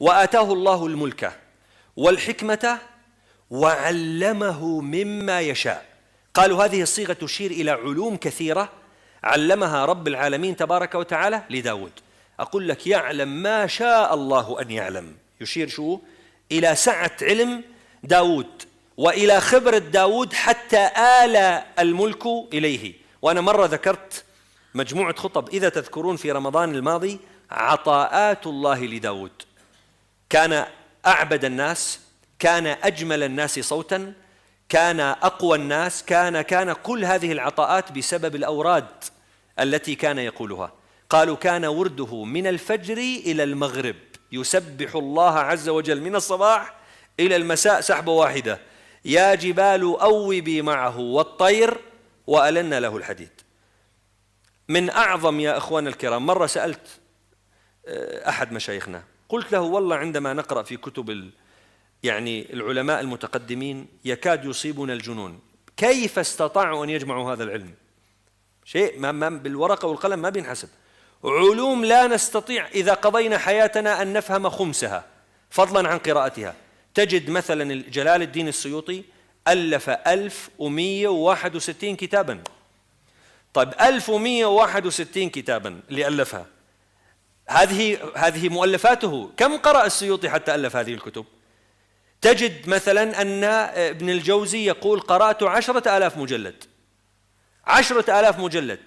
وآتاه الله الملك والحكمة وعلمه مما يشاء قالوا هذه الصيغة تشير إلى علوم كثيرة علمها رب العالمين تبارك وتعالى لداود أقول لك يعلم ما شاء الله أن يعلم يشير شو؟ إلى سعة علم داود وإلى خبرة داود حتى آل الملك إليه وأنا مرة ذكرت مجموعة خطب إذا تذكرون في رمضان الماضي عطاءات الله لداود كان اعبد الناس كان اجمل الناس صوتا كان اقوى الناس كان كان كل هذه العطاءات بسبب الاوراد التي كان يقولها قالوا كان ورده من الفجر الى المغرب يسبح الله عز وجل من الصباح الى المساء سحبه واحده يا جبال أوبي معه والطير والن له الحديد من اعظم يا اخوان الكرام مره سالت آه، احد مشايخنا قلت له والله عندما نقرأ في كتب يعني العلماء المتقدمين يكاد يصيبنا الجنون كيف استطاعوا أن يجمعوا هذا العلم شيء ما ما بالورقة والقلم ما بينحسب علوم لا نستطيع إذا قضينا حياتنا أن نفهم خمسها فضلا عن قراءتها تجد مثلا جلال الدين السيوطي ألف 1161 كتابا طيب 1161 كتابا اللي ألفها هذه هذه مؤلفاته كم قرأ السيوطي حتى ألف هذه الكتب تجد مثلا أن ابن الجوزي يقول قرأت عشرة آلاف مجلد عشرة آلاف مجلد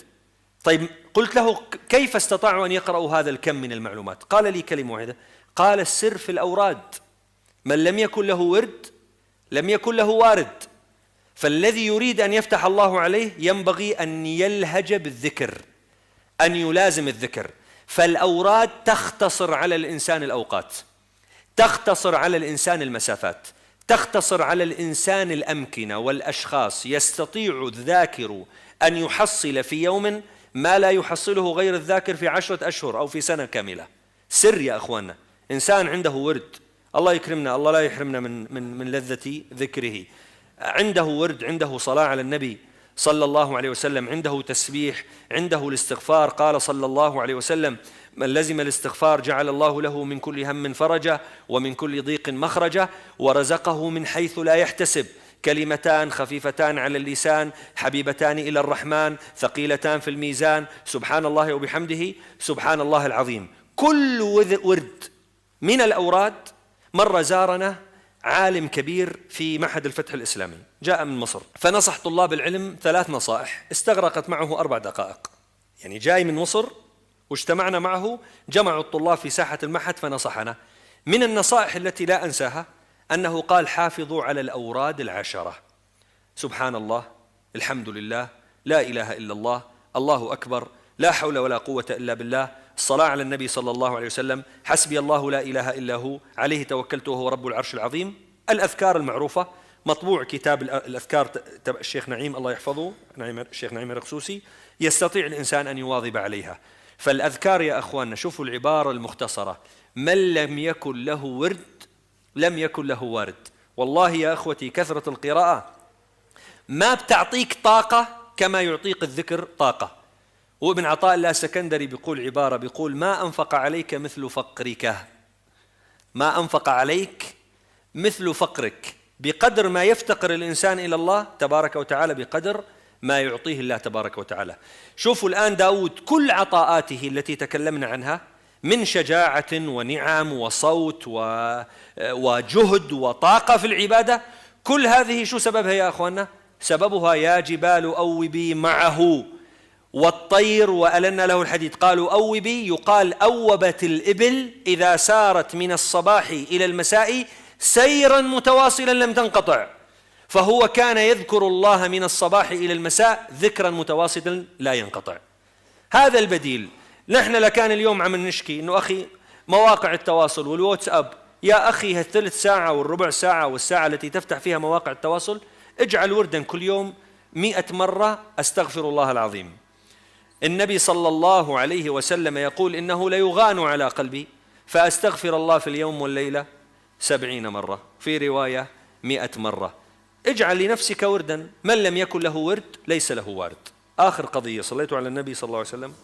طيب قلت له كيف استطاعوا أن يقرأوا هذا الكم من المعلومات قال لي كلمة واحدة قال السر في الأوراد من لم يكن له ورد لم يكن له وارد فالذي يريد أن يفتح الله عليه ينبغي أن يلهج بالذكر أن يلازم الذكر فالاوراد تختصر على الانسان الاوقات تختصر على الانسان المسافات تختصر على الانسان الامكنه والاشخاص يستطيع الذاكر ان يحصل في يوم ما لا يحصله غير الذاكر في عشره اشهر او في سنه كامله سر يا اخواننا انسان عنده ورد الله يكرمنا الله لا يحرمنا من من من لذه ذكره عنده ورد عنده صلاه على النبي صلى الله عليه وسلم عنده تسبيح عنده الاستغفار قال صلى الله عليه وسلم من لزم الاستغفار جعل الله له من كل هم فرجه ومن كل ضيق مخرجه ورزقه من حيث لا يحتسب كلمتان خفيفتان على اللسان حبيبتان الى الرحمن ثقيلتان في الميزان سبحان الله وبحمده سبحان الله العظيم كل ورد من الاوراد مره زارنا عالم كبير في معهد الفتح الإسلامي جاء من مصر فنصح طلاب العلم ثلاث نصائح استغرقت معه أربع دقائق يعني جاي من مصر واجتمعنا معه جمعوا الطلاب في ساحة المعهد فنصحنا من النصائح التي لا أنساها أنه قال حافظوا على الأوراد العشرة سبحان الله الحمد لله لا إله إلا الله الله أكبر لا حول ولا قوة إلا بالله الصلاة على النبي صلى الله عليه وسلم حسبي الله لا إله إلا هو عليه توكلت وهو رب العرش العظيم الأذكار المعروفة مطبوع كتاب الأذكار تبع الشيخ نعيم الله يحفظه نعيم الشيخ نعيم الرقسوسي يستطيع الإنسان أن يواظب عليها فالأذكار يا أخواننا شوفوا العبارة المختصرة من لم يكن له ورد لم يكن له وارد والله يا أخوتي كثرة القراءة ما بتعطيك طاقة كما يعطيك الذكر طاقة وابن عطاء الله سكندري بيقول عبارة بيقول ما أنفق عليك مثل فقرك ما أنفق عليك مثل فقرك بقدر ما يفتقر الإنسان إلى الله تبارك وتعالى بقدر ما يعطيه الله تبارك وتعالى شوفوا الآن داود كل عطاءاته التي تكلمنا عنها من شجاعة ونعم وصوت و... وجهد وطاقة في العبادة كل هذه شو سببها يا أخوانا؟ سببها يا جبال أوبي معه والطير وألنا له الحديد قالوا أوبي يقال أوبت الإبل إذا سارت من الصباح إلى المساء سيرا متواصلا لم تنقطع فهو كان يذكر الله من الصباح إلى المساء ذكرا متواصلا لا ينقطع هذا البديل نحن لكان اليوم عم نشكي أنه أخي مواقع التواصل والواتساب يا أخي هالثلث ساعة والربع ساعة والساعة التي تفتح فيها مواقع التواصل اجعل وردا كل يوم مئة مرة أستغفر الله العظيم النبي صلى الله عليه وسلم يقول إنه ليغان على قلبي فأستغفر الله في اليوم والليلة سبعين مرة في رواية مئة مرة اجعل لنفسك وردا من لم يكن له ورد ليس له وارد آخر قضية صليت على النبي صلى الله عليه وسلم